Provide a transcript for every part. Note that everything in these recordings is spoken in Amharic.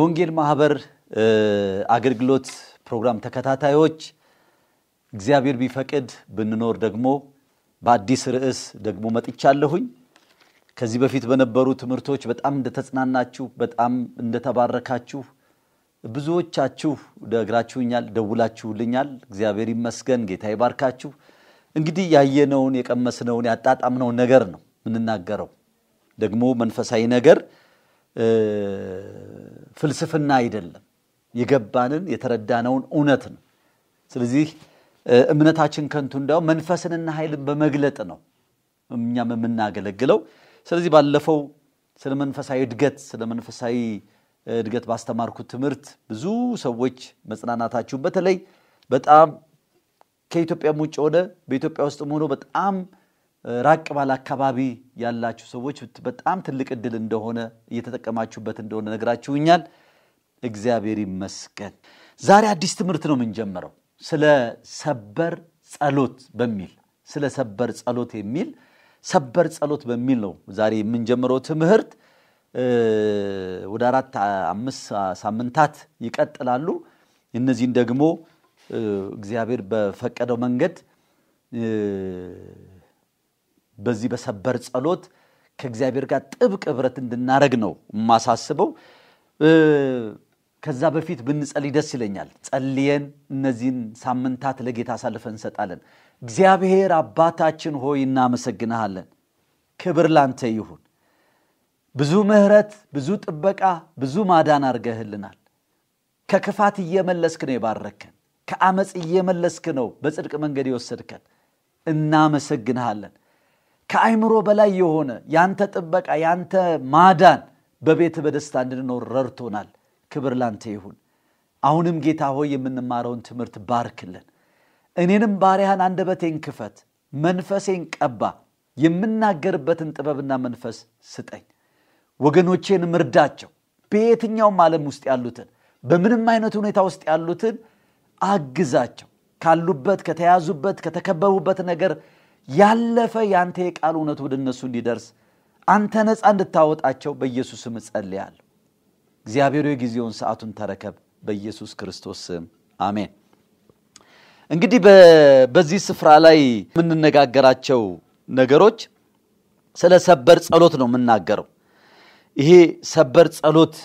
የወንጌል ማህበር አገልግሎት ፕሮግራም ተከታታዮች እግዚአብሔር ቢፈቅድ ብንኖር ደግሞ በአዲስ ርዕስ ደግሞ መጥቻለሁኝ። ከዚህ በፊት በነበሩ ትምህርቶች በጣም እንደተጽናናችሁ፣ በጣም እንደተባረካችሁ ብዙዎቻችሁ ደግራችሁኛል ደውላችሁልኛል። እግዚአብሔር ይመስገን፣ ጌታ ይባርካችሁ። እንግዲህ ያየነውን የቀመስነውን ያጣጣምነውን ነገር ነው የምንናገረው ደግሞ መንፈሳዊ ነገር ፍልስፍና አይደለም፣ የገባንን የተረዳነውን እውነት ነው። ስለዚህ እምነታችን ከንቱ እንዳው መንፈስንና ኃይልን በመግለጥ ነው እኛም የምናገለግለው። ስለዚህ ባለፈው ስለ መንፈሳዊ እድገት ስለ መንፈሳዊ እድገት ባስተማርኩት ትምህርት ብዙ ሰዎች መጽናናታችሁን በተለይ በጣም ከኢትዮጵያም ውጭ ሆነ በኢትዮጵያ ውስጥም ሆኖ በጣም ራቅ ባለ አካባቢ ያላችሁ ሰዎች በጣም ትልቅ እድል እንደሆነ እየተጠቀማችሁበት እንደሆነ ነግራችሁኛል። እግዚአብሔር ይመስገን። ዛሬ አዲስ ትምህርት ነው የምንጀምረው ስለ ሰበር ጸሎት በሚል ስለ ሰበር ጸሎት የሚል ሰበር ጸሎት በሚል ነው ዛሬ የምንጀምረው ትምህርት። ወደ አራት አምስት ሳምንታት ይቀጥላሉ። እነዚህን ደግሞ እግዚአብሔር በፈቀደው መንገድ በዚህ በሰበር ጸሎት ከእግዚአብሔር ጋር ጥብቅ ህብረት እንድናደረግ ነው የማሳስበው። ከዛ በፊት ብንጸልይ ደስ ይለኛል። ጸልየን እነዚህን ሳምንታት ለጌታ አሳልፈን እንሰጣለን። እግዚአብሔር አባታችን ሆይ እናመሰግንሃለን። ክብር ላንተ ይሁን። ብዙ ምሕረት፣ ብዙ ጥበቃ፣ ብዙ ማዳን አድርገህልናል። ከክፋት እየመለስክ ነው የባረከን፣ ከአመፅ እየመለስክ ነው በጽድቅ መንገድ የወሰድከን። እናመሰግንሃለን። ከአይምሮ በላይ የሆነ ያንተ ጥበቃ ያንተ ማዳን በቤት በደስታ እንድንኖር ረድቶናል። ክብር ላንተ ይሁን። አሁንም ጌታ ሆይ የምንማረውን ትምህርት ባርክልን። እኔንም ባሪያህን አንደበቴን ክፈት፣ መንፈሴን ቀባ፣ የምናገርበትን ጥበብና መንፈስ ስጠኝ። ወገኖቼን ምርዳቸው በየትኛውም ዓለም ውስጥ ያሉትን በምንም አይነት ሁኔታ ውስጥ ያሉትን አግዛቸው። ካሉበት ከተያዙበት ከተከበቡበት ነገር ያለፈ ያንተ የቃል እውነት ወደ እነሱ እንዲደርስ አንተ ነፃ እንድታወጣቸው በኢየሱስ ስም እግዚአብሔር የጊዜውን ሰዓቱን ተረከብ፣ በኢየሱስ ክርስቶስ ስም አሜን። እንግዲህ በዚህ ስፍራ ላይ የምንነጋገራቸው ነገሮች ስለ ሰበር ጸሎት ነው የምናገረው። ይሄ ሰበር ጸሎት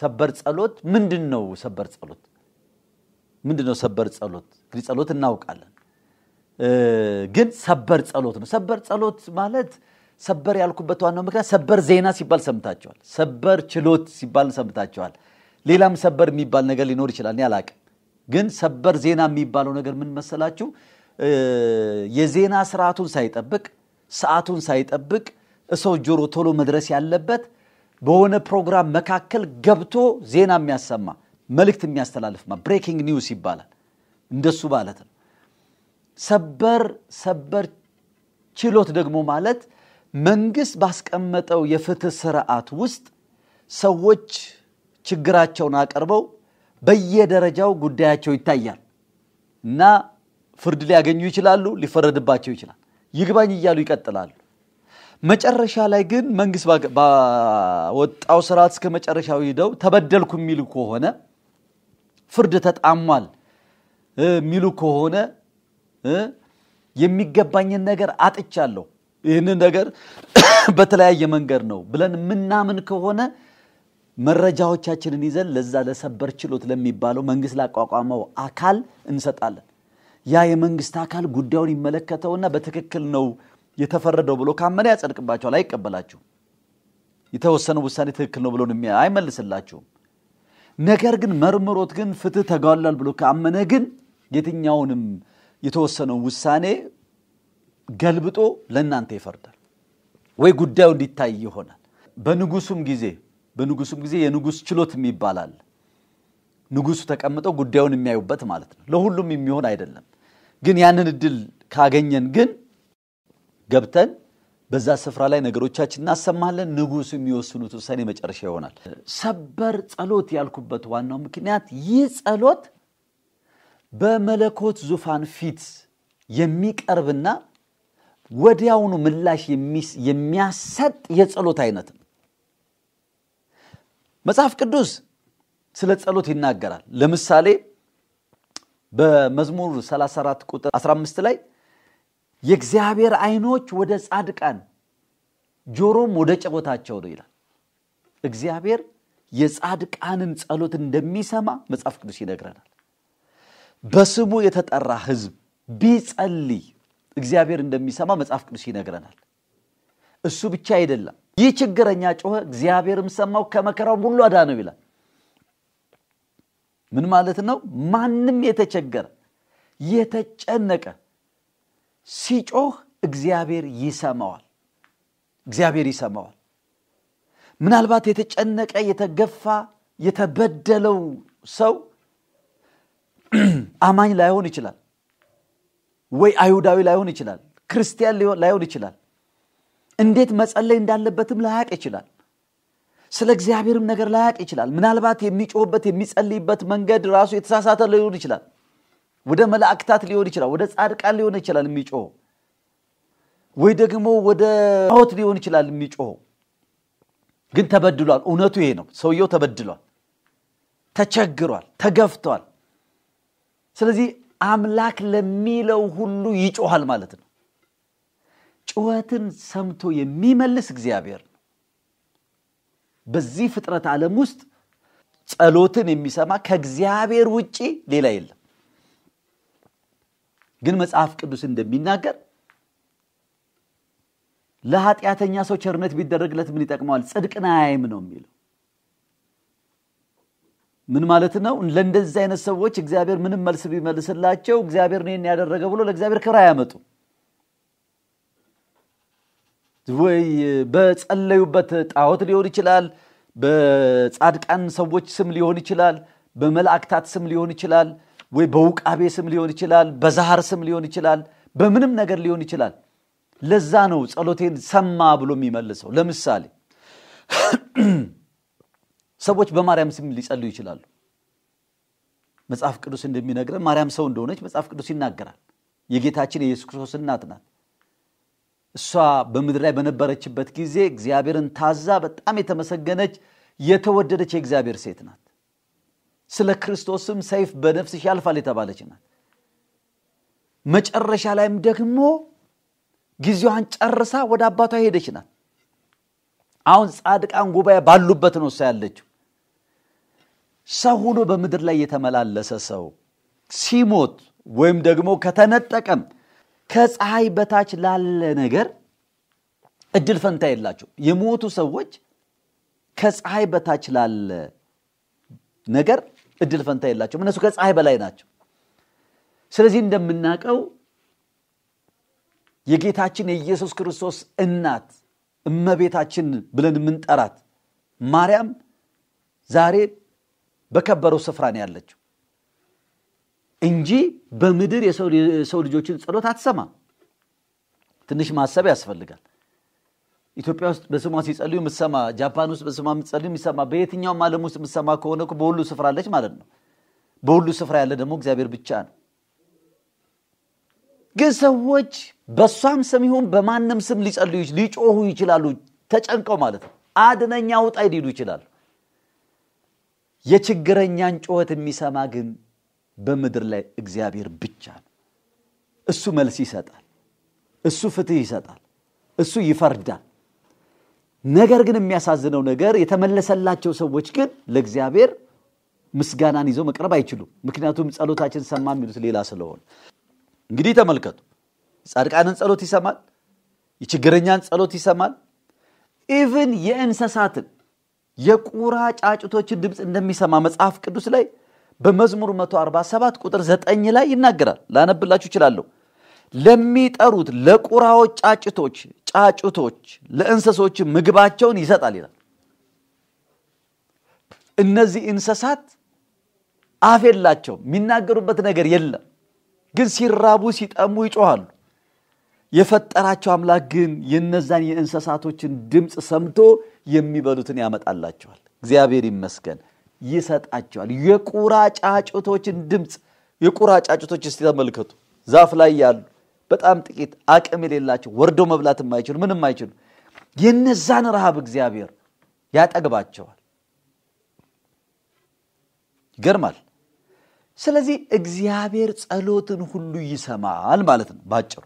ሰበር ጸሎት ምንድን ነው? ሰበር ጸሎት ምንድን ነው? ሰበር ጸሎት እንግዲህ ጸሎት እናውቃለን። ግን ሰበር ጸሎት ነው። ሰበር ጸሎት ማለት ሰበር ያልኩበት ዋናው ምክንያት ሰበር ዜና ሲባል ሰምታቸዋል ሰበር ችሎት ሲባል ሰምታቸዋል። ሌላም ሰበር የሚባል ነገር ሊኖር ይችላል፣ እኔ አላቅም። ግን ሰበር ዜና የሚባለው ነገር ምን መሰላችሁ? የዜና ስርዓቱን ሳይጠብቅ ሰዓቱን ሳይጠብቅ ሰው ጆሮ ቶሎ መድረስ ያለበት በሆነ ፕሮግራም መካከል ገብቶ ዜና የሚያሰማ መልእክት የሚያስተላልፍማ ብሬኪንግ ኒውስ ይባላል። እንደሱ ማለት ነው። ሰበር ሰበር ችሎት ደግሞ ማለት መንግስት ባስቀመጠው የፍትህ ስርዓት ውስጥ ሰዎች ችግራቸውን አቀርበው በየደረጃው ጉዳያቸው ይታያል እና ፍርድ ሊያገኙ ይችላሉ፣ ሊፈረድባቸው ይችላል። ይግባኝ እያሉ ይቀጥላሉ። መጨረሻ ላይ ግን መንግስት ባወጣው ስርዓት እስከ መጨረሻው ሂደው ተበደልኩ የሚሉ ከሆነ ፍርድ ተጣሟል የሚሉ ከሆነ የሚገባኝን ነገር አጥቻለሁ፣ ይህንን ነገር በተለያየ መንገድ ነው ብለን ምናምን ከሆነ መረጃዎቻችንን ይዘን ለዛ ለሰበር ችሎት ለሚባለው መንግስት ላቋቋመው አካል እንሰጣለን። ያ የመንግስት አካል ጉዳዩን ይመለከተውና በትክክል ነው የተፈረደው ብሎ ካመነ ያጸድቅባቸዋል፣ አይቀበላችሁም። የተወሰነ ውሳኔ ትክክል ነው ብሎ አይመልስላችሁም። ነገር ግን መርምሮት ግን ፍትህ ተጓሏል ብሎ ካመነ ግን የትኛውንም የተወሰነው ውሳኔ ገልብጦ ለእናንተ ይፈርዳል ወይ ጉዳዩ እንዲታይ ይሆናል። በንጉሱም ጊዜ በንጉሱም ጊዜ የንጉስ ችሎት ይባላል ንጉሱ ተቀምጠው ጉዳዩን የሚያዩበት ማለት ነው። ለሁሉም የሚሆን አይደለም። ግን ያንን እድል ካገኘን ግን ገብተን በዛ ስፍራ ላይ ነገሮቻችን እናሰማለን። ንጉሱ የሚወስኑት ውሳኔ መጨረሻ ይሆናል። ሰበር ጸሎት ያልኩበት ዋናው ምክንያት ይህ ጸሎት በመለኮት ዙፋን ፊት የሚቀርብና ወዲያውኑ ምላሽ የሚያሰጥ የጸሎት አይነት ነው። መጽሐፍ ቅዱስ ስለ ጸሎት ይናገራል። ለምሳሌ በመዝሙር 34 ቁጥር 15 ላይ የእግዚአብሔር አይኖች ወደ ጻድቃን ጆሮም ወደ ጨቦታቸው ነው ይላል። እግዚአብሔር የጻድቃንን ጸሎት እንደሚሰማ መጽሐፍ ቅዱስ ይነግረናል። በስሙ የተጠራ ህዝብ ቢጸልይ እግዚአብሔር እንደሚሰማ መጽሐፍ ቅዱስ ይነግረናል። እሱ ብቻ አይደለም። ይህ ችግረኛ ጮኸ፣ እግዚአብሔርም ሰማው፣ ከመከራው ሁሉ አዳነው ይላል። ምን ማለት ነው? ማንም የተቸገረ የተጨነቀ ሲጮህ እግዚአብሔር ይሰማዋል። እግዚአብሔር ይሰማዋል። ምናልባት የተጨነቀ የተገፋ የተበደለው ሰው አማኝ ላይሆን ይችላል ወይ አይሁዳዊ ላይሆን ይችላል ክርስቲያን ላይሆን ይችላል እንዴት መጸለይ እንዳለበትም ላያቅ ይችላል ስለ እግዚአብሔርም ነገር ላያቅ ይችላል ምናልባት የሚጮህበት የሚጸልይበት መንገድ ራሱ የተሳሳተ ሊሆን ይችላል ወደ መላእክታት ሊሆን ይችላል ወደ ጻድቃን ሊሆን ይችላል የሚጮ ወይ ደግሞ ወደ ሮት ሊሆን ይችላል የሚጮ ግን ተበድሏል እውነቱ ይሄ ነው ሰውየው ተበድሏል ተቸግሯል ተገፍቷል ስለዚህ አምላክ ለሚለው ሁሉ ይጮኋል ማለት ነው። ጩኸትን ሰምቶ የሚመልስ እግዚአብሔር ነው። በዚህ ፍጥረት ዓለም ውስጥ ጸሎትን የሚሰማ ከእግዚአብሔር ውጪ ሌላ የለም። ግን መጽሐፍ ቅዱስ እንደሚናገር ለኃጢአተኛ ሰው ቸርነት ቢደረግለት ምን ይጠቅመዋል? ጽድቅን አያይም ነው የሚለው። ምን ማለት ነው? ለእንደዚህ አይነት ሰዎች እግዚአብሔር ምንም መልስ ቢመልስላቸው እግዚአብሔር እኔን ያደረገ ብሎ ለእግዚአብሔር ክብር አያመጡ ወይ በጸለዩበት ጣዖት ሊሆን ይችላል፣ በጻድቃን ሰዎች ስም ሊሆን ይችላል፣ በመላእክታት ስም ሊሆን ይችላል፣ ወይ በውቃቤ ስም ሊሆን ይችላል፣ በዛሃር ስም ሊሆን ይችላል፣ በምንም ነገር ሊሆን ይችላል። ለዛ ነው ጸሎቴን ሰማ ብሎ የሚመልሰው። ለምሳሌ ሰዎች በማርያም ስም ሊጸልዩ ይችላሉ። መጽሐፍ ቅዱስ እንደሚነግረን ማርያም ሰው እንደሆነች መጽሐፍ ቅዱስ ይናገራል። የጌታችን የኢየሱስ ክርስቶስ እናት ናት። እሷ በምድር ላይ በነበረችበት ጊዜ እግዚአብሔርን ታዛ በጣም የተመሰገነች የተወደደች የእግዚአብሔር ሴት ናት። ስለ ክርስቶስም ሰይፍ በነፍስሽ ያልፋል የተባለች ናት። መጨረሻ ላይም ደግሞ ጊዜዋን ጨርሳ ወደ አባቷ ሄደች ናት። አሁን ጻድቃን ጉባኤ ባሉበት ነው እሷ ያለችው። ሰው ሆኖ በምድር ላይ የተመላለሰ ሰው ሲሞት ወይም ደግሞ ከተነጠቀም ከፀሐይ በታች ላለ ነገር እድል ፈንታ የላቸው። የሞቱ ሰዎች ከፀሐይ በታች ላለ ነገር እድል ፈንታ የላቸው። እነሱ ከፀሐይ በላይ ናቸው። ስለዚህ እንደምናውቀው የጌታችን የኢየሱስ ክርስቶስ እናት እመቤታችን ብለን የምንጠራት ማርያም ዛሬ በከበረው ስፍራ ነው ያለችው እንጂ በምድር የሰው ልጆችን ጸሎት አትሰማ ትንሽ ማሰብ ያስፈልጋል። ኢትዮጵያ ውስጥ በስሟ ሲጸልዩ የምትሰማ፣ ጃፓን ውስጥ በስሟ የምትጸልዩ የሚሰማ፣ በየትኛውም ዓለም ውስጥ የምትሰማ ከሆነ በሁሉ ስፍራ አለች ማለት ነው። በሁሉ ስፍራ ያለ ደግሞ እግዚአብሔር ብቻ ነው። ግን ሰዎች በእሷም ስም ይሁን በማንም ስም ሊጸልዩ ሊጮሁ ይችላሉ፣ ተጨንቀው ማለት ነው። አድነኛ ውጣ ሊሉ ይችላሉ። የችግረኛን ጩኸት የሚሰማ ግን በምድር ላይ እግዚአብሔር ብቻ ነው። እሱ መልስ ይሰጣል። እሱ ፍትህ ይሰጣል። እሱ ይፈርዳል። ነገር ግን የሚያሳዝነው ነገር የተመለሰላቸው ሰዎች ግን ለእግዚአብሔር ምስጋናን ይዘው መቅረብ አይችሉም። ምክንያቱም ጸሎታችን ሰማ የሚሉት ሌላ ስለሆነ። እንግዲህ ተመልከቱ፣ ጻድቃንን ጸሎት ይሰማል፣ የችግረኛን ጸሎት ይሰማል፣ ኢቭን የእንስሳትን የቁራ ጫጩቶችን ድምፅ እንደሚሰማ መጽሐፍ ቅዱስ ላይ በመዝሙር 147 ቁጥር 9 ላይ ይናገራል። ላነብላችሁ ይችላለሁ ለሚጠሩት ለቁራዎች ጫጭቶች ጫጩቶች ለእንሰሶች ምግባቸውን ይሰጣል ይላል። እነዚህ እንስሳት አፍ የላቸው የሚናገሩበት ነገር የለም፣ ግን ሲራቡ ሲጠሙ ይጮኋሉ የፈጠራቸው አምላክ ግን የነዛን የእንስሳቶችን ድምፅ ሰምቶ የሚበሉትን ያመጣላቸዋል። እግዚአብሔር ይመስገን ይሰጣቸዋል። የቁራ ጫጩቶችን ድምፅ የቁራ ጫጩቶች እስቲ ተመልከቱ። ዛፍ ላይ ያሉ በጣም ጥቂት አቅም የሌላቸው ወርዶ መብላት የማይችሉ ምንም አይችሉ፣ የነዛን ረሃብ እግዚአብሔር ያጠግባቸዋል። ይገርማል። ስለዚህ እግዚአብሔር ጸሎትን ሁሉ ይሰማል ማለት ነው ባጭሩ።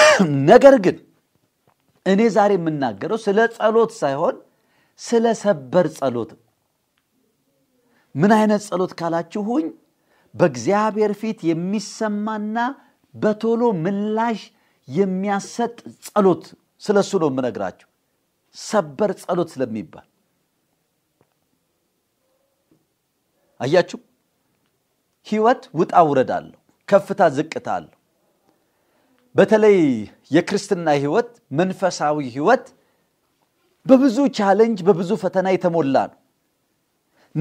ነገር ግን እኔ ዛሬ የምናገረው ስለ ጸሎት ሳይሆን ስለ ሰበር ጸሎት ምን አይነት ጸሎት ካላችሁኝ በእግዚአብሔር ፊት የሚሰማና በቶሎ ምላሽ የሚያሰጥ ጸሎት ስለ እሱ ነው የምነግራችሁ ሰበር ጸሎት ስለሚባል አያችሁ ህይወት ውጣ ውረድ አለው ከፍታ ዝቅታ አለው በተለይ የክርስትና ህይወት መንፈሳዊ ህይወት በብዙ ቻለንጅ በብዙ ፈተና የተሞላ ነው።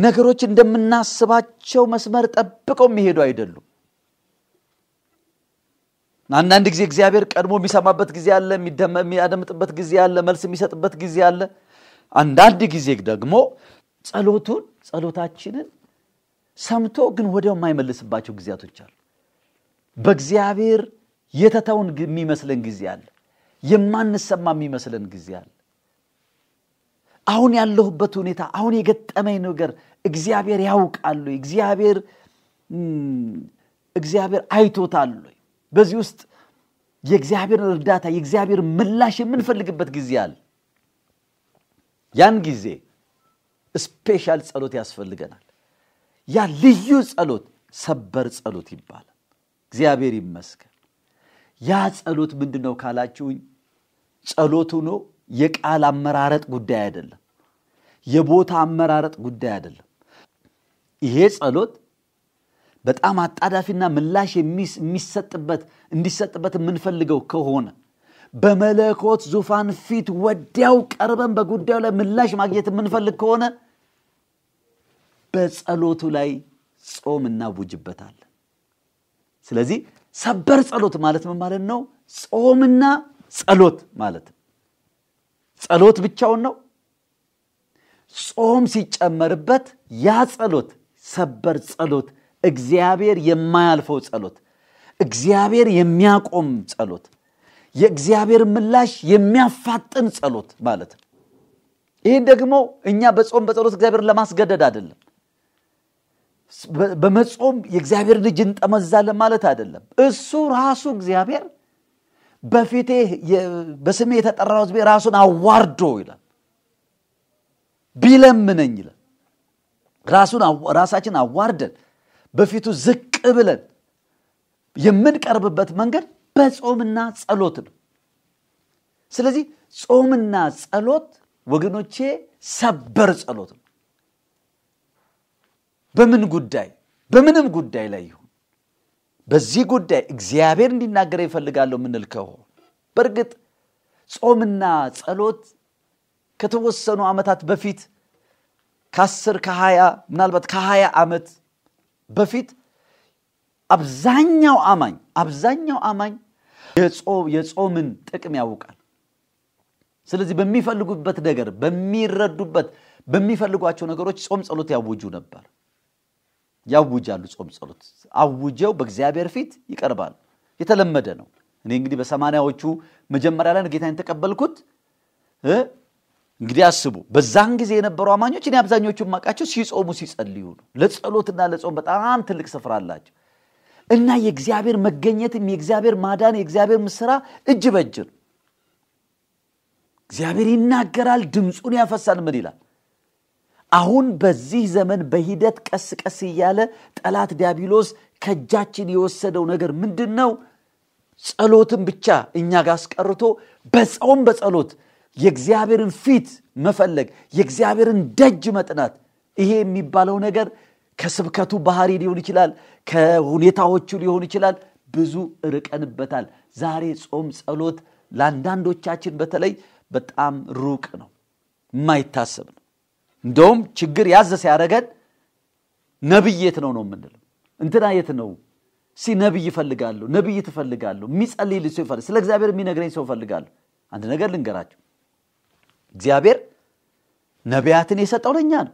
ነገሮች እንደምናስባቸው መስመር ጠብቀው የሚሄዱ አይደሉም። አንዳንድ ጊዜ እግዚአብሔር ቀድሞ የሚሰማበት ጊዜ አለ፣ የሚያደምጥበት ጊዜ አለ፣ መልስ የሚሰጥበት ጊዜ አለ። አንዳንድ ጊዜ ደግሞ ጸሎቱን ጸሎታችንን ሰምቶ ግን ወዲያው የማይመልስባቸው ጊዜያቶች አሉ። በእግዚአብሔር የተተውን የሚመስለን ጊዜ አለ። የማንሰማ የሚመስለን ጊዜ አለ። አሁን ያለሁበት ሁኔታ አሁን የገጠመኝ ነገር እግዚአብሔር ያውቃሉ እግዚአብሔር እግዚአብሔር በዚህ ውስጥ የእግዚአብሔር እርዳታ የእግዚአብሔር ምላሽ የምንፈልግበት ጊዜ አለ። ያን ጊዜ ስፔሻል ጸሎት ያስፈልገናል። ያ ልዩ ጸሎት ሰበር ጸሎት ይባላል። እግዚአብሔር ይመስገን። ያ ጸሎት ምንድን ነው ካላችሁ ጸሎቱ ነው የቃል አመራረጥ ጉዳይ አይደለም። የቦታ አመራረጥ ጉዳይ አይደለም። ይሄ ጸሎት በጣም አጣዳፊና ምላሽ የሚሰጥበት እንዲሰጥበት የምንፈልገው ከሆነ በመለኮት ዙፋን ፊት ወዲያው ቀርበን በጉዳዩ ላይ ምላሽ ማግኘት የምንፈልግ ከሆነ በጸሎቱ ላይ ጾም እናውጅበታለን። ስለዚህ ሰበር ጸሎት ማለት ምን ማለት ነው? ጾምና ጸሎት ማለት ጸሎት ብቻውን ነው። ጾም ሲጨመርበት ያ ጸሎት ሰበር ጸሎት፣ እግዚአብሔር የማያልፈው ጸሎት፣ እግዚአብሔር የሚያቆም ጸሎት፣ የእግዚአብሔር ምላሽ የሚያፋጥን ጸሎት ማለት ነው። ይህን ደግሞ እኛ በጾም በጸሎት እግዚአብሔር ለማስገደድ አይደለም። በመጾም የእግዚአብሔር ልጅ እንጠመዛለን ማለት አይደለም። እሱ ራሱ እግዚአብሔር በፊቴ በስሜ የተጠራው ሕዝቤ ራሱን አዋርዶ ይላል ቢለምነኝ ይላል። ራሱን ራሳችን አዋርደን በፊቱ ዝቅ ብለን የምንቀርብበት መንገድ በጾምና ጸሎት ነው። ስለዚህ ጾምና ጸሎት ወገኖቼ ሰበር ጸሎት ነው። በምን ጉዳይ በምንም ጉዳይ ላይ ይሁን በዚህ ጉዳይ እግዚአብሔር እንዲናገረ ይፈልጋለሁ ምንል ከሆን በእርግጥ ጾምና ጸሎት ከተወሰኑ ዓመታት በፊት ከአስር ከሀያ ምናልባት ከሀያ ዓመት በፊት አብዛኛው አማኝ አብዛኛው አማኝ የጾምን ጥቅም ያውቃል ስለዚህ በሚፈልጉበት ነገር በሚረዱበት በሚፈልጓቸው ነገሮች ጾም ጸሎት ያውጁ ነበር ያውጃሉ። ጾም ጸሎት አውጀው በእግዚአብሔር ፊት ይቀርባል። የተለመደ ነው። እኔ እንግዲህ በሰማንያዎቹ መጀመሪያ ላይ ጌታን የተቀበልኩት እንግዲህ አስቡ። በዛን ጊዜ የነበሩ አማኞች እኔ አብዛኞቹ ማቃቸው ሲጾሙ ሲጸልዩ ነው። ለጸሎትና ለጾም በጣም ትልቅ ስፍራ አላቸው እና የእግዚአብሔር መገኘትም የእግዚአብሔር ማዳን የእግዚአብሔር ምስራ እጅ በእጅ ነው። እግዚአብሔር ይናገራል፣ ድምፁን ያፈሳል። ምን ይላል? አሁን በዚህ ዘመን በሂደት ቀስ ቀስ እያለ ጠላት ዲያብሎስ ከእጃችን የወሰደው ነገር ምንድን ነው? ጸሎትን ብቻ እኛ ጋር አስቀርቶ በጾም በጸሎት የእግዚአብሔርን ፊት መፈለግ የእግዚአብሔርን ደጅ መጥናት ይሄ የሚባለው ነገር ከስብከቱ ባህሪ ሊሆን ይችላል፣ ከሁኔታዎቹ ሊሆን ይችላል። ብዙ እርቀንበታል። ዛሬ ጾም፣ ጸሎት ለአንዳንዶቻችን በተለይ በጣም ሩቅ ነው፣ የማይታሰብ ነው። እንደውም ችግር ያዘ ሲያደረገን ነብይ የት ነው ነው የምንለው። እንትና የት ነው ሲ ነብይ ይፈልጋሉ ነብይ ትፈልጋለሁ፣ የሚጸልይልኝ ሰው ይፈልግ፣ ስለ እግዚአብሔር የሚነግረኝ ሰው ይፈልጋሉ አንድ ነገር ልንገራቸው፣ እግዚአብሔር ነቢያትን የሰጠው ለእኛ ነው።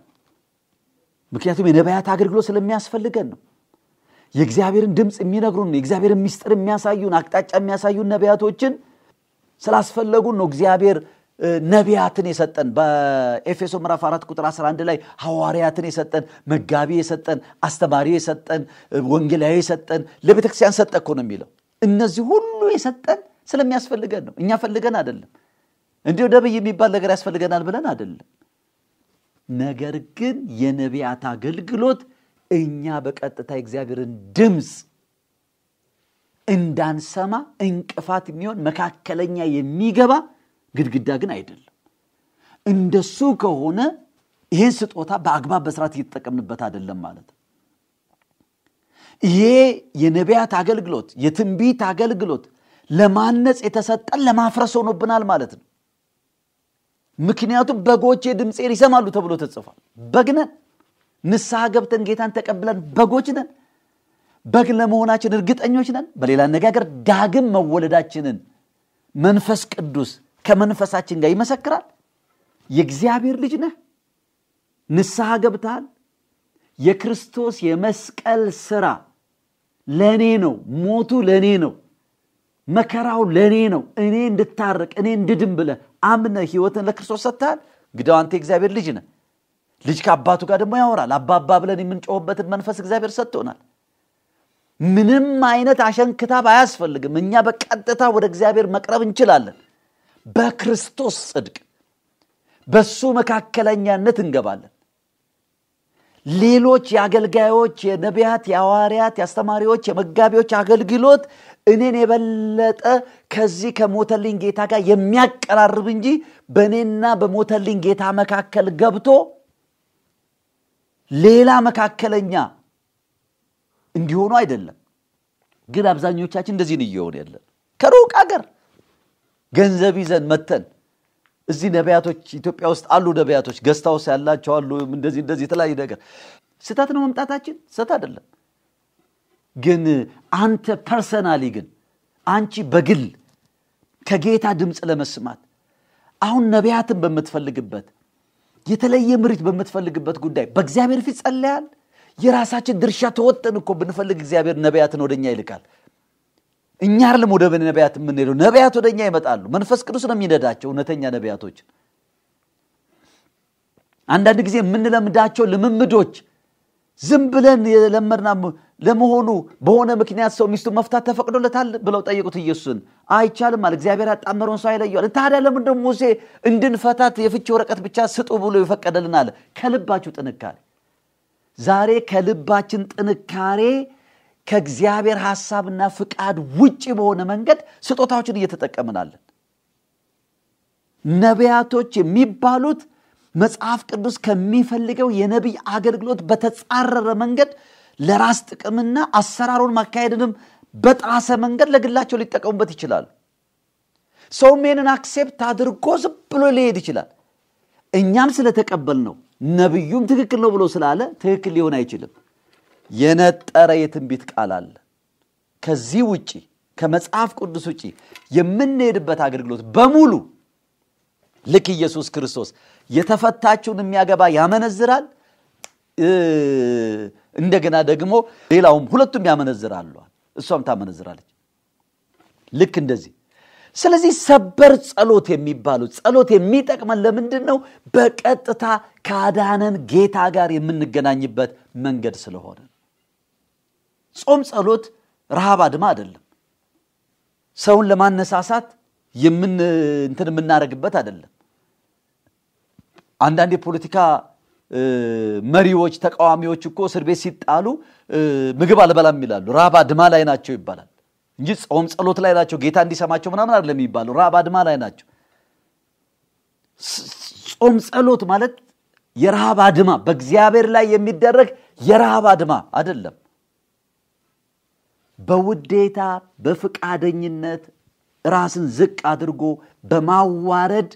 ምክንያቱም የነቢያት አገልግሎት ስለሚያስፈልገን ነው። የእግዚአብሔርን ድምፅ የሚነግሩን የእግዚአብሔርን ሚስጥር የሚያሳዩን አቅጣጫ የሚያሳዩን ነቢያቶችን ስላስፈለጉን ነው እግዚአብሔር ነቢያትን የሰጠን በኤፌሶ ምዕራፍ 4 ቁጥር 11 ላይ ሐዋርያትን የሰጠን መጋቢ የሰጠን አስተማሪ የሰጠን ወንጌላዊ የሰጠን ለቤተ ክርስቲያን ሰጠ እኮ ነው የሚለው እነዚህ ሁሉ የሰጠን ስለሚያስፈልገን ነው እኛ ፈልገን አይደለም እንዲሁ ደብይ የሚባል ነገር ያስፈልገናል ብለን አይደለም ነገር ግን የነቢያት አገልግሎት እኛ በቀጥታ እግዚአብሔርን ድምፅ እንዳንሰማ እንቅፋት የሚሆን መካከለኛ የሚገባ ግድግዳ ግን አይደለም። እንደሱ ከሆነ ይህን ስጦታ በአግባብ በስርዓት እየተጠቀምንበት አይደለም ማለት ነው። ይሄ የነቢያት አገልግሎት፣ የትንቢት አገልግሎት ለማነጽ የተሰጠን ለማፍረስ ሆኖብናል ማለት ነው። ምክንያቱም በጎች የድምፄን ይሰማሉ ተብሎ ተጽፏል። በግነን ንስሐ ገብተን ጌታን ተቀብለን በጎች ነን። በግ ለመሆናችን እርግጠኞች ነን። በሌላ አነጋገር ዳግም መወለዳችንን መንፈስ ቅዱስ ከመንፈሳችን ጋር ይመሰክራል። የእግዚአብሔር ልጅ ነህ፣ ንስሐ ገብታል። የክርስቶስ የመስቀል ስራ ለእኔ ነው፣ ሞቱ ለእኔ ነው፣ መከራው ለእኔ ነው፣ እኔ እንድታረቅ፣ እኔ እንድድም ብለ አምነ ህይወትን ለክርስቶስ ሰጥተሃል። እንግዲህ አንተ የእግዚአብሔር ልጅ ነህ። ልጅ ከአባቱ ጋር ደግሞ ያወራል። አባባ ብለን የምንጮህበትን መንፈስ እግዚአብሔር ሰጥቶናል። ምንም አይነት አሸንክታብ አያስፈልግም። እኛ በቀጥታ ወደ እግዚአብሔር መቅረብ እንችላለን። በክርስቶስ ጽድቅ በሱ መካከለኛነት እንገባለን ሌሎች የአገልጋዮች የነቢያት የአዋርያት የአስተማሪዎች የመጋቢዎች አገልግሎት እኔን የበለጠ ከዚህ ከሞተልኝ ጌታ ጋር የሚያቀራርብ እንጂ በእኔና በሞተልኝ ጌታ መካከል ገብቶ ሌላ መካከለኛ እንዲሆኑ አይደለም ግን አብዛኞቻችን እንደዚህ እየሆን ያለን ከሩቅ አገር ገንዘብ ይዘን መተን እዚህ ነቢያቶች ኢትዮጵያ ውስጥ አሉ ነቢያቶች ገዝታውስ ያላቸው አሉ። እንደዚህ እንደዚህ የተለያዩ ነገር ስህተት ነው መምጣታችን፣ ስህተት አይደለም። ግን አንተ ፐርሰናሊ ግን አንቺ በግል ከጌታ ድምፅ ለመስማት አሁን ነቢያትን በምትፈልግበት የተለየ ምሪት በምትፈልግበት ጉዳይ በእግዚአብሔር ፊት ጸለያል። የራሳችን ድርሻ ተወጠን እኮ ብንፈልግ እግዚአብሔር ነቢያትን ወደኛ ይልካል። እኛ አይደለም ወደ ነቢያት የምንሄደው፣ ነቢያት ወደ እኛ ይመጣሉ። መንፈስ ቅዱስ ነው የሚነዳቸው እውነተኛ ነቢያቶች አንዳንድ ጊዜ የምንለምዳቸው ልምምዶች ዝም ብለን የለመድና ለመሆኑ በሆነ ምክንያት ሰው ሚስቱ መፍታት ተፈቅዶለታል ብለው ጠየቁት ኢየሱስን። አይቻልም አለ። እግዚአብሔር ያጣመረውን ሰው አይለየዋል። ታዲያ ለምንደ ሙሴ እንድንፈታት የፍቺ ወረቀት ብቻ ስጡ ብሎ ይፈቀደልን አለ? ከልባችሁ ጥንካሬ ዛሬ ከልባችን ጥንካሬ ከእግዚአብሔር ሐሳብና ፍቃድ ውጭ በሆነ መንገድ ስጦታዎችን እየተጠቀምናለን ነቢያቶች የሚባሉት መጽሐፍ ቅዱስ ከሚፈልገው የነቢይ አገልግሎት በተጻረረ መንገድ ለራስ ጥቅምና አሰራሩን ማካሄድንም በጣሰ መንገድ ለግላቸው ሊጠቀሙበት ይችላሉ ሰውም ይህንን አክሴፕት አድርጎ ዝም ብሎ ሊሄድ ይችላል እኛም ስለተቀበል ነው ነቢዩም ትክክል ነው ብሎ ስላለ ትክክል ሊሆን አይችልም የነጠረ የትንቢት ቃል አለ። ከዚህ ውጪ ከመጽሐፍ ቅዱስ ውጪ የምንሄድበት አገልግሎት በሙሉ ልክ ኢየሱስ ክርስቶስ የተፈታችውን የሚያገባ ያመነዝራል፣ እንደገና ደግሞ ሌላውም ሁለቱም ያመነዝራሉ፣ እሷም ታመነዝራለች። ልክ እንደዚህ ስለዚህ ሰበር ጸሎት የሚባሉ ጸሎት የሚጠቅመን ለምንድን ነው? በቀጥታ ከአዳነን ጌታ ጋር የምንገናኝበት መንገድ ስለሆነ ጾም፣ ጸሎት፣ ረሃብ አድማ አይደለም። ሰውን ለማነሳሳት እንትን የምናደርግበት አይደለም። አንዳንድ የፖለቲካ መሪዎች፣ ተቃዋሚዎች እኮ እስር ቤት ሲጣሉ ምግብ አልበላም ይላሉ። ረሃብ አድማ ላይ ናቸው ይባላል እንጂ ጾም ጸሎት ላይ ናቸው፣ ጌታ እንዲሰማቸው ምናምን አይደለም የሚባሉ ራባ ድማ ላይ ናቸው። ጾም ጸሎት ማለት የረሃብ አድማ በእግዚአብሔር ላይ የሚደረግ የረሃብ አድማ አይደለም። በውዴታ በፈቃደኝነት ራስን ዝቅ አድርጎ በማዋረድ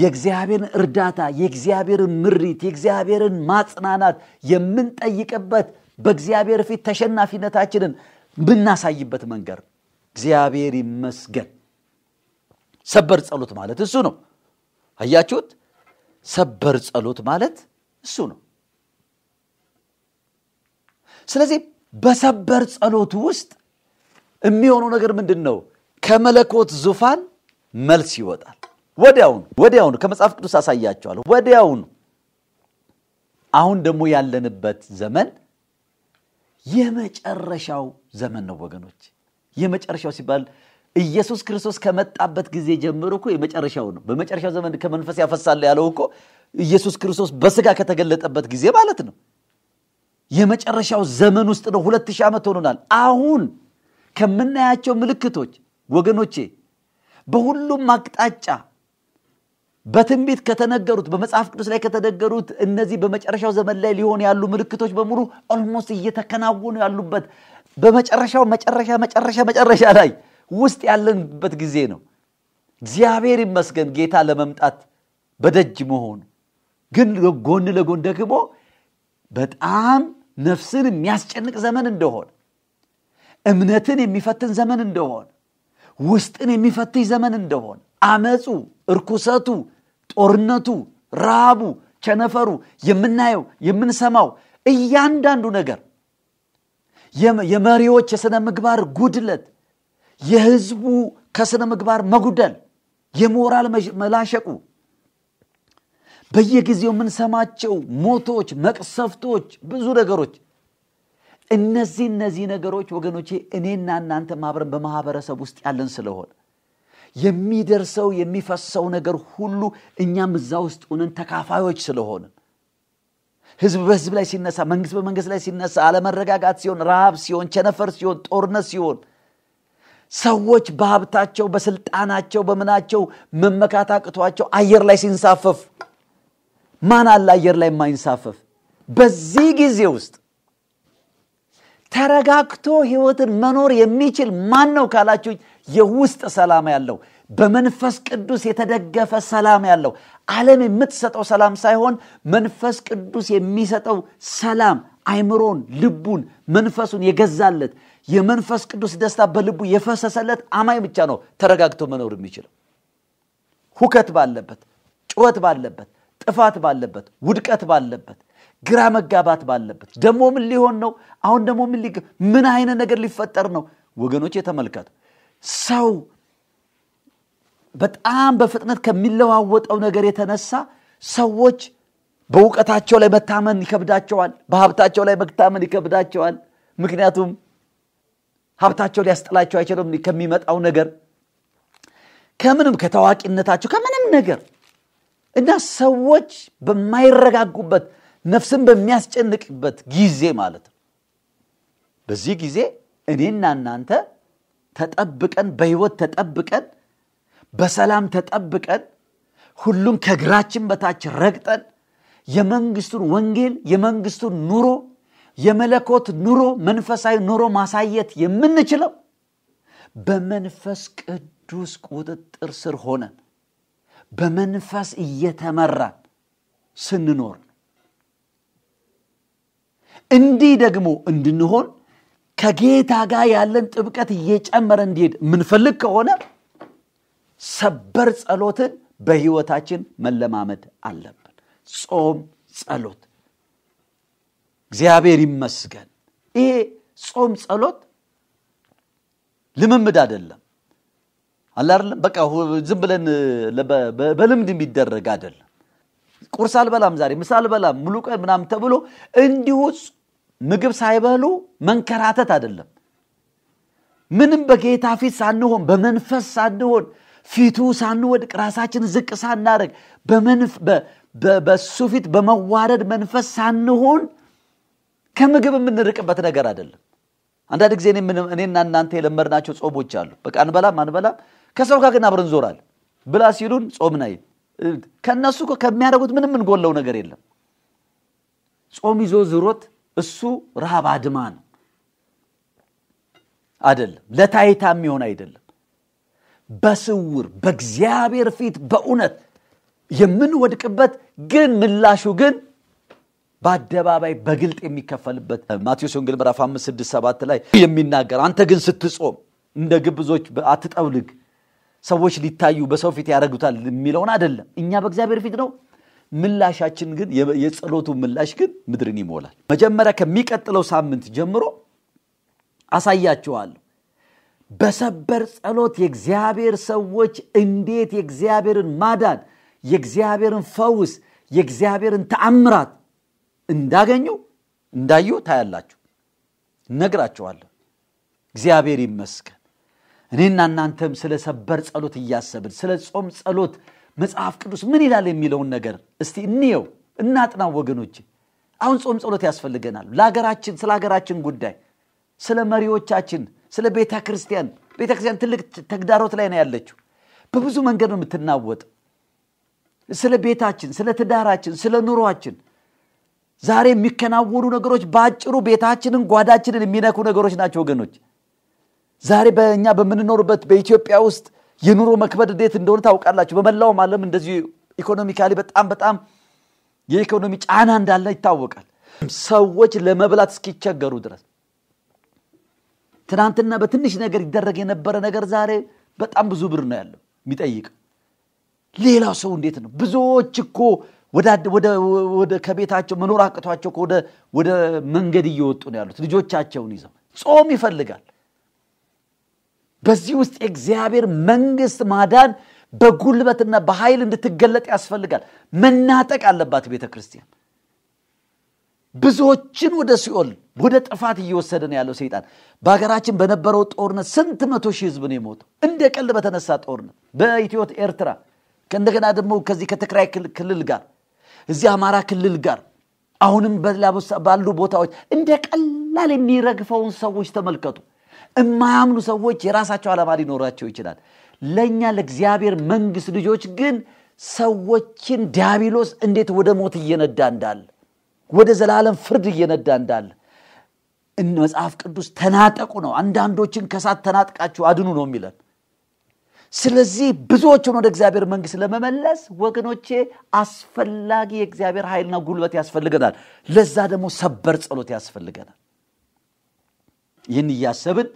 የእግዚአብሔርን እርዳታ፣ የእግዚአብሔርን ምሪት፣ የእግዚአብሔርን ማጽናናት የምንጠይቅበት በእግዚአብሔር ፊት ተሸናፊነታችንን ብናሳይበት መንገድ እግዚአብሔር ይመስገን። ሰበር ጸሎት ማለት እሱ ነው። አያችሁት? ሰበር ጸሎት ማለት እሱ ነው። ስለዚህ በሰበር ጸሎት ውስጥ የሚሆነው ነገር ምንድን ነው? ከመለኮት ዙፋን መልስ ይወጣል። ወዲያውኑ ወዲያውኑ ከመጽሐፍ ቅዱስ አሳያቸዋል ወዲያውኑ አሁን ደግሞ ያለንበት ዘመን የመጨረሻው ዘመን ነው ወገኖች። የመጨረሻው ሲባል ኢየሱስ ክርስቶስ ከመጣበት ጊዜ ጀምሮ እኮ የመጨረሻው ነው። በመጨረሻው ዘመን ከመንፈስ ያፈሳል ያለው እኮ ኢየሱስ ክርስቶስ በስጋ ከተገለጠበት ጊዜ ማለት ነው። የመጨረሻው ዘመን ውስጥ ነው። ሁለት ሺህ ዓመት ሆኖናል። አሁን ከምናያቸው ምልክቶች ወገኖቼ በሁሉም አቅጣጫ በትንቢት ከተነገሩት በመጽሐፍ ቅዱስ ላይ ከተነገሩት እነዚህ በመጨረሻው ዘመን ላይ ሊሆን ያሉ ምልክቶች በሙሉ ኦልሞስት እየተከናወኑ ያሉበት በመጨረሻው መጨረሻ መጨረሻ መጨረሻ ላይ ውስጥ ያለንበት ጊዜ ነው። እግዚአብሔር ይመስገን ጌታ ለመምጣት በደጅ መሆኑ ግን ጎን ለጎን ደግሞ በጣም ነፍስን የሚያስጨንቅ ዘመን እንደሆነ፣ እምነትን የሚፈትን ዘመን እንደሆነ፣ ውስጥን የሚፈትሽ ዘመን እንደሆነ፣ አመፁ፣ እርኩሰቱ፣ ጦርነቱ፣ ረሃቡ፣ ቸነፈሩ፣ የምናየው የምንሰማው እያንዳንዱ ነገር የመሪዎች የሥነ ምግባር ጉድለት፣ የህዝቡ ከሥነ ምግባር መጉደል፣ የሞራል መላሸቁ በየጊዜው የምንሰማቸው ሞቶች፣ መቅሰፍቶች፣ ብዙ ነገሮች እነዚህ እነዚህ ነገሮች ወገኖቼ እኔና እናንተ ማብረን በማህበረሰብ ውስጥ ያለን ስለሆነ የሚደርሰው የሚፈሰው ነገር ሁሉ እኛም እዛ ውስጥ ሆነን ተካፋዮች ስለሆነ ህዝብ በህዝብ ላይ ሲነሳ፣ መንግስት በመንግስት ላይ ሲነሳ፣ አለመረጋጋት ሲሆን፣ ረሃብ ሲሆን፣ ቸነፈር ሲሆን፣ ጦርነት ሲሆን፣ ሰዎች በሀብታቸው በስልጣናቸው በምናቸው መመካት አቅቷቸው አየር ላይ ሲንሳፈፍ ማን አለ አየር ላይ የማይንሳፈፍ? በዚህ ጊዜ ውስጥ ተረጋግቶ ህይወትን መኖር የሚችል ማን ነው ካላችሁ፣ የውስጥ ሰላም ያለው በመንፈስ ቅዱስ የተደገፈ ሰላም ያለው ዓለም የምትሰጠው ሰላም ሳይሆን መንፈስ ቅዱስ የሚሰጠው ሰላም አይምሮን፣ ልቡን፣ መንፈሱን የገዛለት የመንፈስ ቅዱስ ደስታ በልቡ የፈሰሰለት አማኝ ብቻ ነው ተረጋግቶ መኖር የሚችለው ሁከት ባለበት ጩኸት ባለበት ጥፋት ባለበት፣ ውድቀት ባለበት፣ ግራ መጋባት ባለበት ደግሞ ምን ሊሆን ነው? አሁን ደግሞ ምን ምን አይነት ነገር ሊፈጠር ነው? ወገኖች የተመልከቱ። ሰው በጣም በፍጥነት ከሚለዋወጠው ነገር የተነሳ ሰዎች በእውቀታቸው ላይ መታመን ይከብዳቸዋል። በሀብታቸው ላይ መታመን ይከብዳቸዋል። ምክንያቱም ሀብታቸው ሊያስጠላቸው አይችለም ከሚመጣው ነገር ከምንም ከታዋቂነታቸው ከምንም ነገር እና ሰዎች በማይረጋጉበት ነፍስን በሚያስጨንቅበት ጊዜ ማለት ነው። በዚህ ጊዜ እኔና እናንተ ተጠብቀን በህይወት ተጠብቀን በሰላም ተጠብቀን ሁሉም ከእግራችን በታች ረግጠን የመንግስቱን ወንጌል የመንግስቱን ኑሮ የመለኮት ኑሮ መንፈሳዊ ኑሮ ማሳየት የምንችለው በመንፈስ ቅዱስ ቁጥጥር ስር ሆነን በመንፈስ እየተመራን ስንኖር እንዲህ ደግሞ እንድንሆን ከጌታ ጋር ያለን ጥብቀት እየጨመረ እንዲሄድ ምንፈልግ ከሆነ ሰበር ጸሎትን በህይወታችን መለማመድ አለብን ጾም ጸሎት እግዚአብሔር ይመስገን ይሄ ጾም ጸሎት ልምምድ አይደለም አላርለም በቃ ዝም ብለን በልምድ የሚደረግ አይደለም። ቁርስ አልበላም ዛሬ፣ ምሳ አልበላም፣ ሙሉ ቀን ምናምን ተብሎ እንዲሁ ምግብ ሳይበሉ መንከራተት አይደለም። ምንም በጌታ ፊት ሳንሆን በመንፈስ ሳንሆን ፊቱ ሳንወድቅ ራሳችን ዝቅ ሳናደርግ በሱ ፊት በመዋረድ መንፈስ ሳንሆን ከምግብ የምንርቅበት ነገር አይደለም። አንዳንድ ጊዜ እኔና እናንተ የለመድናቸው ጾሞች አሉ። በቃ አንበላም አንበላም ከሰው ጋር ግን አብረን ዞራል ብላ ሲሉን ጾም ናይ ከእነሱ ከሚያደርጉት ምንም እንጎለው ነገር የለም። ጾም ይዞ ዝሮት እሱ ረሃብ አድማ ነው አደለም ለታይታ የሚሆን አይደለም። በስውር በእግዚአብሔር ፊት በእውነት የምንወድቅበት ግን ምላሹ ግን በአደባባይ በግልጥ የሚከፈልበት ማቴዎስ ወንግል ምዕራፍ 5 6 7 ላይ የሚናገር አንተ ግን ስትጾም እንደ ግብዞች አትጠውልግ ሰዎች ሊታዩ በሰው ፊት ያደርጉታል የሚለውን አይደለም። እኛ በእግዚአብሔር ፊት ነው። ምላሻችን ግን የጸሎቱ ምላሽ ግን ምድርን ይሞላል። መጀመሪያ ከሚቀጥለው ሳምንት ጀምሮ አሳያችኋለሁ። በሰበር ጸሎት የእግዚአብሔር ሰዎች እንዴት የእግዚአብሔርን ማዳን፣ የእግዚአብሔርን ፈውስ፣ የእግዚአብሔርን ተአምራት እንዳገኙ እንዳዩ ታያላችሁ። ነግራችኋለሁ። እግዚአብሔር ይመስገን። እኔና እናንተም ስለ ሰበር ጸሎት እያሰብን ስለ ጾም ጸሎት መጽሐፍ ቅዱስ ምን ይላል የሚለውን ነገር እስቲ እንየው እናጥናው ወገኖች አሁን ጾም ጸሎት ያስፈልገናል ለሀገራችን ስለ ሀገራችን ጉዳይ ስለ መሪዎቻችን ስለ ቤተ ክርስቲያን ቤተ ክርስቲያን ትልቅ ተግዳሮት ላይ ነው ያለችው በብዙ መንገድ ነው የምትናወጥ ስለ ቤታችን ስለ ትዳራችን ስለ ኑሯችን ዛሬ የሚከናወኑ ነገሮች በአጭሩ ቤታችንን ጓዳችንን የሚነኩ ነገሮች ናቸው ወገኖች ዛሬ በእኛ በምንኖርበት በኢትዮጵያ ውስጥ የኑሮ መክበድ እንዴት እንደሆነ ታውቃላችሁ። በመላውም አለም እንደዚሁ ኢኮኖሚካሊ በጣም በጣም የኢኮኖሚ ጫና እንዳለ ይታወቃል። ሰዎች ለመብላት እስኪቸገሩ ድረስ ትናንትና በትንሽ ነገር ይደረግ የነበረ ነገር ዛሬ በጣም ብዙ ብር ነው ያለው የሚጠይቀው። ሌላው ሰው እንዴት ነው? ብዙዎች እኮ ወደ ከቤታቸው መኖር አቅቷቸው ወደ መንገድ እየወጡ ነው ያሉት ልጆቻቸውን ይዘው። ጾም ይፈልጋል። በዚህ ውስጥ የእግዚአብሔር መንግስት ማዳን በጉልበትና በኃይል እንድትገለጥ ያስፈልጋል መናጠቅ አለባት ቤተ ክርስቲያን ብዙዎችን ወደ ሲኦል ወደ ጥፋት እየወሰደ ነው ያለው ሰይጣን በሀገራችን በነበረው ጦርነት ስንት መቶ ሺህ ህዝብ ነው የሞተው እንደ ቀል በተነሳ ጦርነት በኢትዮ ኤርትራ እንደገና ደግሞ ከዚህ ከትግራይ ክልል ጋር እዚህ አማራ ክልል ጋር አሁንም ባሉ ቦታዎች እንደ ቀላል የሚረግፈውን ሰዎች ተመልከቱ የማያምኑ ሰዎች የራሳቸው ዓላማ ሊኖራቸው ይችላል። ለእኛ ለእግዚአብሔር መንግስት ልጆች ግን ሰዎችን ዲያብሎስ እንዴት ወደ ሞት እየነዳ እንዳል ወደ ዘላለም ፍርድ እየነዳ እንዳል መጽሐፍ ቅዱስ ተናጠቁ ነው። አንዳንዶችን ከሳት ተናጥቃችሁ አድኑ ነው የሚለን። ስለዚህ ብዙዎችን ወደ እግዚአብሔር መንግስት ለመመለስ ወገኖቼ አስፈላጊ የእግዚአብሔር ኃይልና ጉልበት ያስፈልገናል። ለዛ ደግሞ ሰበር ጸሎት ያስፈልገናል። ይህን እያሰብን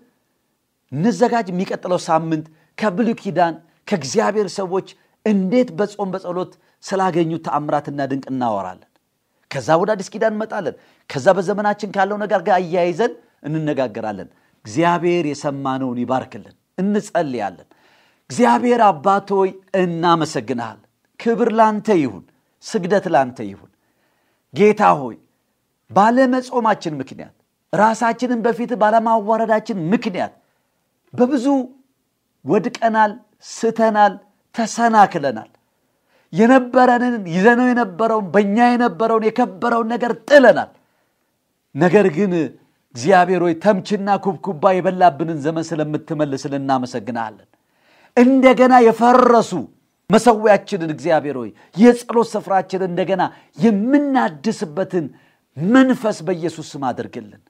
እንዘጋጅ። የሚቀጥለው ሳምንት ከብሉ ኪዳን ከእግዚአብሔር ሰዎች እንዴት በጾም በጸሎት ስላገኙ ተአምራትና ድንቅ እናወራለን። ከዛ ወደ አዲስ ኪዳን እንመጣለን። ከዛ በዘመናችን ካለው ነገር ጋር አያይዘን እንነጋገራለን። እግዚአብሔር የሰማነውን ይባርክልን። እንጸልያለን። እግዚአብሔር አባቶይ እናመሰግንሃል። ክብር ላንተ ይሁን፣ ስግደት ላንተ ይሁን። ጌታ ሆይ ባለመጾማችን ምክንያት ራሳችንን በፊት ባለማዋረዳችን ምክንያት በብዙ ወድቀናል፣ ስተናል፣ ተሰናክለናል። የነበረንን ይዘነው የነበረውን በእኛ የነበረውን የከበረውን ነገር ጥለናል። ነገር ግን እግዚአብሔር ሆይ ተምችና ኩብኩባ የበላብንን ዘመን ስለምትመልስልን እናመሰግናለን። እንደገና የፈረሱ መሰዊያችንን እግዚአብሔር ሆይ የጸሎት ስፍራችንን እንደገና የምናድስበትን መንፈስ በኢየሱስ ስም አድርግልን።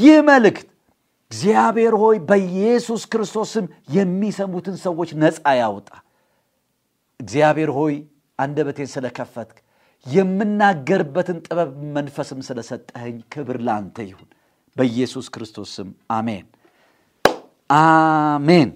ይህ መልእክት እግዚአብሔር ሆይ በኢየሱስ ክርስቶስም የሚሰሙትን ሰዎች ነፃ ያውጣ። እግዚአብሔር ሆይ አንደበቴን ስለከፈትክ የምናገርበትን ጥበብ መንፈስም ስለሰጠኸኝ ክብር ለአንተ ይሁን። በኢየሱስ ክርስቶስ ስም አሜን አሜን።